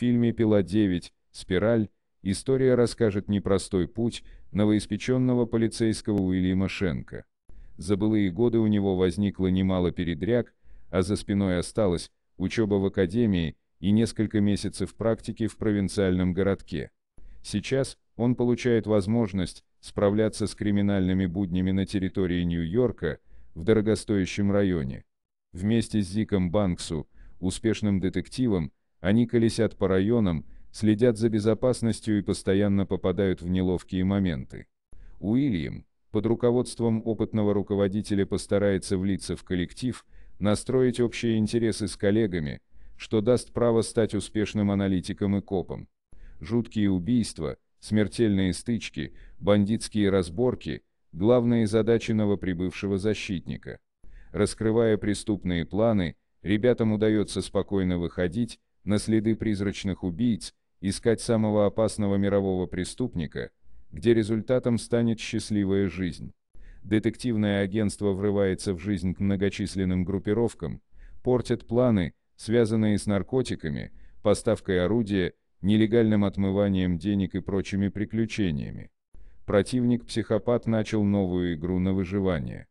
фильме «Пила-9. Спираль» история расскажет непростой путь новоиспеченного полицейского Уильяма Шенка. За былые годы у него возникло немало передряг, а за спиной осталась учеба в академии и несколько месяцев практики в провинциальном городке. Сейчас он получает возможность справляться с криминальными буднями на территории Нью-Йорка в дорогостоящем районе. Вместе с Зиком Банксу, успешным детективом, они колесят по районам, следят за безопасностью и постоянно попадают в неловкие моменты. Уильям, под руководством опытного руководителя постарается влиться в коллектив, настроить общие интересы с коллегами, что даст право стать успешным аналитиком и копом. Жуткие убийства, смертельные стычки, бандитские разборки – главные задачи новоприбывшего защитника. Раскрывая преступные планы, ребятам удается спокойно выходить, на следы призрачных убийц, искать самого опасного мирового преступника, где результатом станет счастливая жизнь. Детективное агентство врывается в жизнь к многочисленным группировкам, портит планы, связанные с наркотиками, поставкой орудия, нелегальным отмыванием денег и прочими приключениями. Противник-психопат начал новую игру на выживание.